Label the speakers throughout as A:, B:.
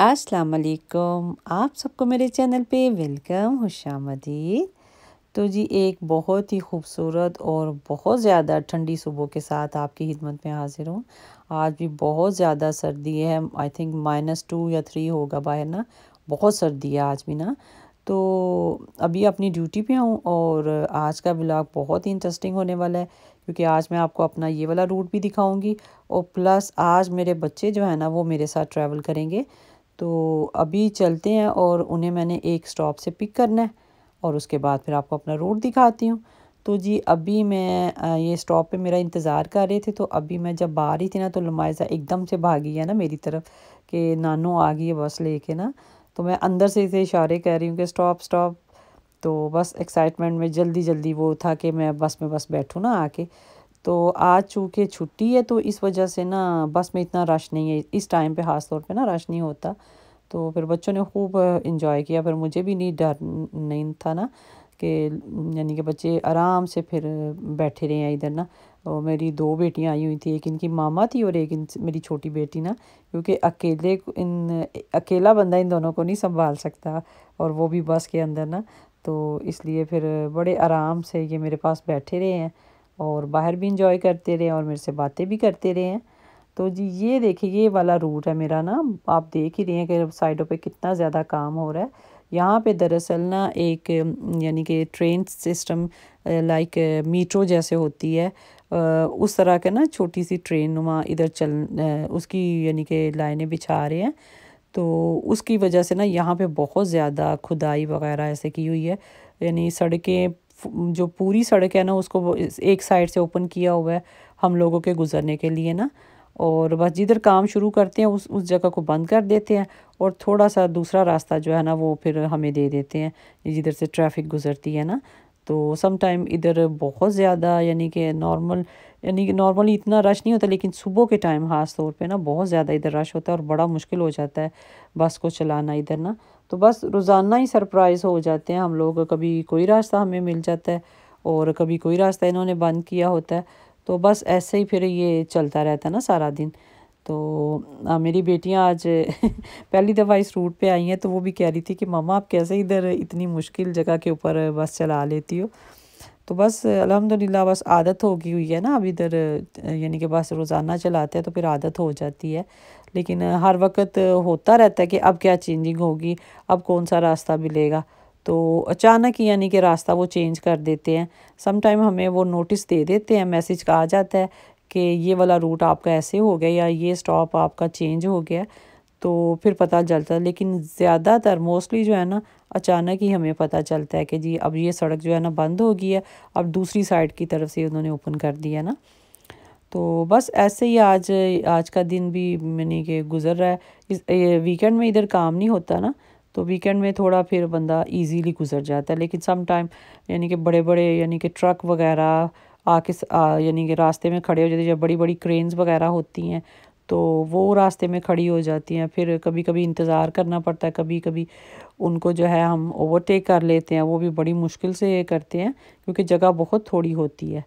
A: अस्सलाम वालेकुम आप सबको मेरे चैनल पे वेलकम खुशामदी तो जी एक बहुत ही खूबसूरत और बहुत ज़्यादा ठंडी सुबह के साथ आपकी खिदमत में हाजिर हूँ आज भी बहुत ज़्यादा सर्दी है आई थिंक माइनस टू या थ्री होगा बाहर ना बहुत सर्दी है आज भी ना तो अभी अपनी ड्यूटी पे हूँ और आज का ब्लॉग बहुत ही इंटरेस्टिंग होने वाला है क्योंकि आज मैं आपको अपना ये वाला रूट भी दिखाऊँगी और प्लस आज मेरे बच्चे जो है ना वो मेरे साथ ट्रैवल करेंगे तो अभी चलते हैं और उन्हें मैंने एक स्टॉप से पिक करना है और उसके बाद फिर आपको अपना रोड दिखाती हूँ तो जी अभी मैं ये स्टॉप पे मेरा इंतज़ार कर रहे थे तो अभी मैं जब बाहर रही थी ना तो लमाइजा एकदम से भागी है ना मेरी तरफ कि नानो आ गई है बस लेके ना तो मैं अंदर से इसे इशारे कर रही हूँ कि स्टॉप स्टॉप तो बस एक्साइटमेंट में जल्दी जल्दी वो था कि मैं बस में बस बैठूँ ना आके तो आज चूँकि छुट्टी है तो इस वजह से ना बस में इतना रश नहीं है इस टाइम पे ख़ास तौर पे ना रश नहीं होता तो फिर बच्चों ने खूब इंजॉय किया फिर मुझे भी नहीं डर नहीं था ना कि यानी कि बच्चे आराम से फिर बैठे रहे हैं इधर ना तो मेरी दो बेटियां आई हुई थी एक इनकी मामा थी और एक इन मेरी छोटी बेटी ना क्योंकि अकेले इन अकेला बंदा इन दोनों को नहीं संभाल सकता और वो भी बस के अंदर ना तो इसलिए फिर बड़े आराम से ये मेरे पास बैठे रहे हैं और बाहर भी इंजॉय करते रहे और मेरे से बातें भी करते रहे हैं तो जी ये देखिए ये वाला रूट है मेरा ना आप देख ही रहे हैं कि साइडों पे कितना ज़्यादा काम हो रहा है यहाँ पे दरअसल ना एक यानी कि ट्रेन सिस्टम लाइक मीट्रो जैसे होती है उस तरह का ना छोटी सी ट्रेन नुमा इधर चल उसकी यानी कि लाइनें बिछा रहे हैं तो उसकी वजह से ना यहाँ पे बहुत ज़्यादा खुदाई वगैरह ऐसे की हुई है यानी सड़कें जो पूरी सड़क है ना उसको एक साइड से ओपन किया हुआ है हम लोगों के गुजरने के लिए ना और बस जिधर काम शुरू करते हैं उस उस जगह को बंद कर देते हैं और थोड़ा सा दूसरा रास्ता जो है ना वो फिर हमें दे देते हैं जिधर से ट्रैफिक गुजरती है ना तो सम टाइम इधर बहुत ज़्यादा यानी कि नॉर्मल यानी कि नॉर्मली इतना रश नहीं होता लेकिन सुबह के टाइम ख़ास तौर पे ना बहुत ज़्यादा इधर रश होता है और बड़ा मुश्किल हो जाता है बस को चलाना इधर ना तो बस रोज़ाना ही सरप्राइज़ हो जाते हैं हम लोग कभी कोई रास्ता हमें मिल जाता है और कभी कोई रास्ता इन्होंने बंद किया होता है तो बस ऐसे ही फिर ये चलता रहता है ना सारा दिन तो आ, मेरी बेटियां आज पहली दफ़ा इस रूट पे आई हैं तो वो भी कह रही थी कि मामा आप कैसे इधर इतनी मुश्किल जगह के ऊपर बस चला लेती हो तो बस अलहमदिल्ला बस आदत होगी हुई है ना अब इधर यानी कि बस रोज़ाना चलाते हैं तो फिर आदत हो जाती है लेकिन हर वक्त होता रहता है कि अब क्या चेंजिंग होगी अब कौन सा रास्ता मिलेगा तो अचानक ही यानी कि रास्ता वो चेंज कर देते हैं समटाइम हमें वो नोटिस दे देते हैं मैसेज का आ जाता है कि ये वाला रूट आपका ऐसे हो गया या ये स्टॉप आपका चेंज हो गया तो फिर पता चलता है लेकिन ज़्यादातर मोस्टली जो है ना अचानक ही हमें पता चलता है कि जी अब ये सड़क जो है ना बंद हो गई है अब दूसरी साइड की तरफ से उन्होंने ओपन कर दिया ना तो बस ऐसे ही आज आज का दिन भी मैंने के गुजर रहा है इस ये वीकेंड में इधर काम नहीं होता ना तो वीकेंड में थोड़ा फिर बंदा इजीली गुजर जाता है लेकिन सम टाइम यानी कि बड़े बड़े यानी कि ट्रक वगैरह आके यानी कि रास्ते में खड़े हो जाते हैं जब बड़ी बड़ी क्रेन्स वगैरह होती हैं तो वो रास्ते में खड़ी हो जाती हैं फिर कभी कभी इंतज़ार करना पड़ता है कभी कभी उनको जो है हम ओवरटेक कर लेते हैं वो भी बड़ी मुश्किल से करते हैं क्योंकि जगह बहुत थोड़ी होती है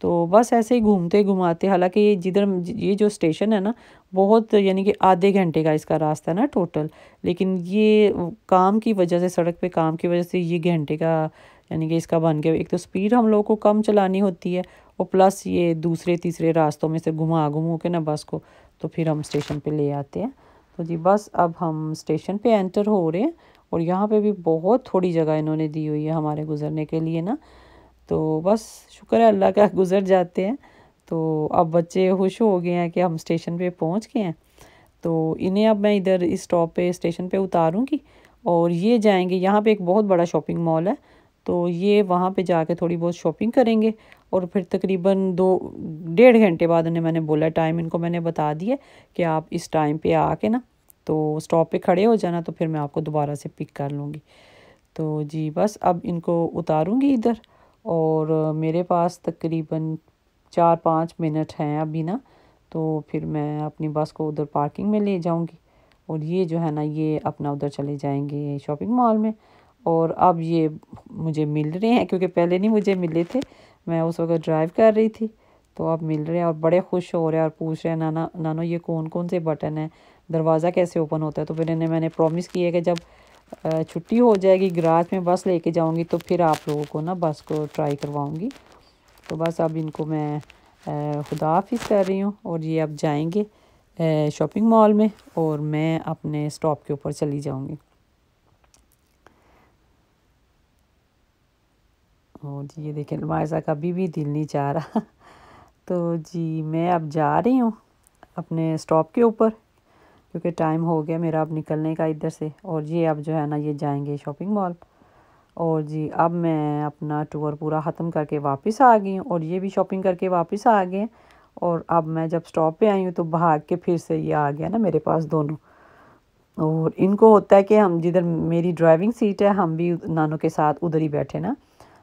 A: तो बस ऐसे ही घूमते घुमाते हालांकि ये जिधर ये जो स्टेशन है ना बहुत यानी कि आधे घंटे का इसका रास्ता है ना टोटल लेकिन ये काम की वजह से सड़क पे काम की वजह से ये घंटे का यानी कि इसका बन गया एक तो स्पीड हम लोगों को कम चलानी होती है और प्लस ये दूसरे तीसरे रास्तों में से घुमा घुमू के ना बस को तो फिर हम स्टेशन पर ले आते हैं तो जी बस अब हम स्टेशन पर एंटर हो रहे हैं और यहाँ पे भी बहुत थोड़ी जगह इन्होंने दी हुई है हमारे गुजरने के लिए ना तो बस शुक्र है अल्लाह का गुज़र जाते हैं तो अब बच्चे खुश हो गए हैं कि हम स्टेशन पे पहुंच गए हैं तो इन्हें अब मैं इधर इस स्टॉप पे स्टेशन पे उतारूंगी और ये जाएंगे यहाँ पे एक बहुत बड़ा शॉपिंग मॉल है तो ये वहाँ पे जाके थोड़ी बहुत शॉपिंग करेंगे और फिर तकरीबन दो डेढ़ घंटे बाद उन्हें मैंने बोला टाइम इनको मैंने बता दिया कि आप इस टाइम पर आके ना तो स्टॉप पर खड़े हो जाना तो फिर मैं आपको दोबारा से पिक कर लूँगी तो जी बस अब इनको उतारूँगी इधर और मेरे पास तकरीबन चार पाँच मिनट हैं अभी ना तो फिर मैं अपनी बस को उधर पार्किंग में ले जाऊंगी और ये जो है ना ये अपना उधर चले जाएंगे शॉपिंग मॉल में और अब ये मुझे मिल रहे हैं क्योंकि पहले नहीं मुझे मिले थे मैं उस वक्त ड्राइव कर रही थी तो अब मिल रहे हैं और बड़े खुश हो रहे हैं और पूछ रहे हैं नाना नानो ये कौन कौन से बटन हैं दरवाज़ा कैसे ओपन होता है तो फिर इन्हें मैंने प्रॉमिस किया है कि जब छुट्टी हो जाएगी गराज में बस लेके जाऊंगी तो फिर आप लोगों को ना बस को ट्राई करवाऊंगी तो बस अब इनको मैं खुदा हाफिज़ कर रही हूँ और ये अब जाएंगे शॉपिंग मॉल में और मैं अपने स्टॉप के ऊपर चली जाऊंगी और जी ये देखें मायसा का अभी भी दिल नहीं चाह रहा तो जी मैं अब जा रही हूँ अपने स्टॉप के ऊपर क्योंकि टाइम हो गया मेरा अब निकलने का इधर से और ये अब जो है ना ये जाएंगे शॉपिंग मॉल और जी अब मैं अपना टूर पूरा ख़त्म करके वापस आ गई हूँ और ये भी शॉपिंग करके वापस आ गए और अब मैं जब स्टॉप पे आई हूँ तो भाग के फिर से ये आ गया ना मेरे पास दोनों और इनको होता है कि हम जिधर मेरी ड्राइविंग सीट है हम भी नानों के साथ उधर ही बैठे ना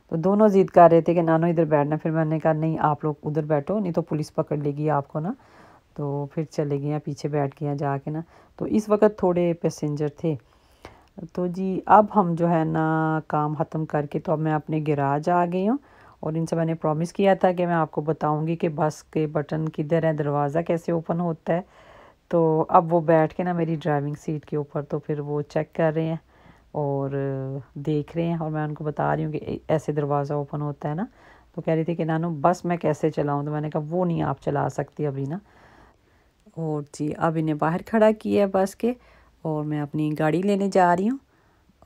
A: तो दोनों ज़िद कर रहे थे कि नानो इधर बैठना फिर मैंने कहा नहीं आप लोग उधर बैठो नहीं तो पुलिस पकड़ लेगी आपको ना तो फिर चले गए पीछे बैठ गए जाके ना तो इस वक्त थोड़े पैसेंजर थे तो जी अब हम जो है ना काम ख़त्म करके तो अब मैं अपने गिराज आ गई हूँ और इनसे मैंने प्रॉमिस किया था कि मैं आपको बताऊंगी कि बस के बटन किधर है दरवाज़ा कैसे ओपन होता है तो अब वो बैठ के ना मेरी ड्राइविंग सीट के ऊपर तो फिर वो चेक कर रहे हैं और देख रहे हैं और मैं उनको बता रही हूँ कि ऐसे दरवाज़ा ओपन होता है ना तो कह रही थी कि नानू बस मैं कैसे चलाऊँ तो मैंने कहा वो नहीं आप चला सकती अभी ना और जी अब इन्हें बाहर खड़ा किया है बस के और मैं अपनी गाड़ी लेने जा रही हूँ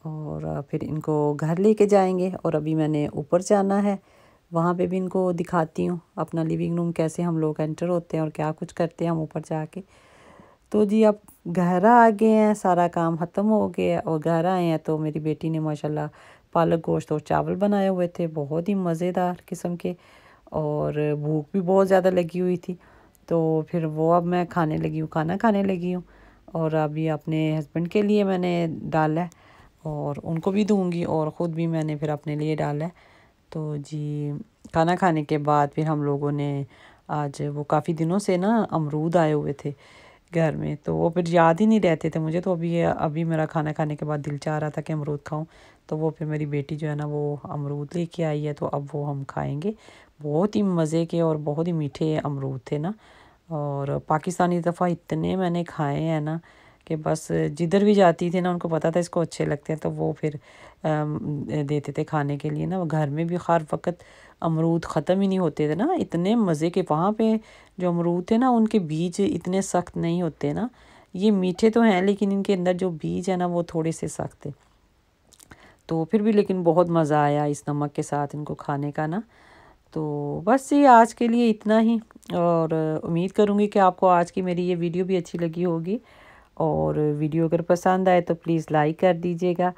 A: और फिर इनको घर लेके जाएंगे और अभी मैंने ऊपर जाना है वहाँ पे भी इनको दिखाती हूँ अपना लिविंग रूम कैसे हम लोग एंटर होते हैं और क्या कुछ करते हैं हम ऊपर जाके तो जी अब घर आ गए हैं सारा काम ख़त्म हो गया और घर आए हैं तो मेरी बेटी ने माशाल्लाह पालक गोश्त और चावल बनाए हुए थे बहुत ही मज़ेदार किस्म के और भूख भी बहुत ज़्यादा लगी हुई थी तो फिर वो अब मैं खाने लगी हूँ खाना खाने लगी हूँ और अभी अपने हस्बैंड के लिए मैंने डाला है और उनको भी दूँगी और ख़ुद भी मैंने फिर अपने लिए डाला है तो जी खाना खाने के बाद फिर हम लोगों ने आज वो काफ़ी दिनों से ना अमरूद आए हुए थे घर में तो वो फिर याद ही नहीं रहते थे मुझे तो अभी अभी मेरा खाना खाने के बाद दिल चाह रहा था कि अमरूद खाऊं तो वो फिर मेरी बेटी जो है ना वो अमरूद लेके आई है तो अब वो हम खाएंगे बहुत ही मज़े के और बहुत ही मीठे अमरूद थे ना और पाकिस्तानी दफ़ा इतने मैंने खाए हैं ना कि बस जिधर भी जाती थी ना उनको पता था इसको अच्छे लगते हैं तो वो फिर देते थे खाने के लिए ना वो घर में भी हर वक्त अमरूद ख़त्म ही नहीं होते थे ना इतने मज़े के वहाँ पे जो अमरूद थे ना उनके बीज इतने सख्त नहीं होते ना ये मीठे तो हैं लेकिन इनके अंदर जो बीज है ना वो थोड़े से सख्त है तो फिर भी लेकिन बहुत मज़ा आया इस नमक के साथ इनको खाने का ना तो बस ये आज के लिए इतना ही और उम्मीद करूँगी कि आपको आज की मेरी ये वीडियो भी अच्छी लगी होगी और वीडियो अगर पसंद आए तो प्लीज़ लाइक कर दीजिएगा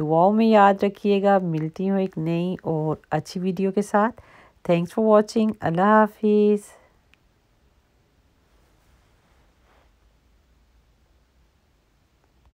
A: दुआओं में याद रखिएगा मिलती हूँ एक नई और अच्छी वीडियो के साथ थैंक्स फॉर वॉचिंग अल्लाह हाफिज़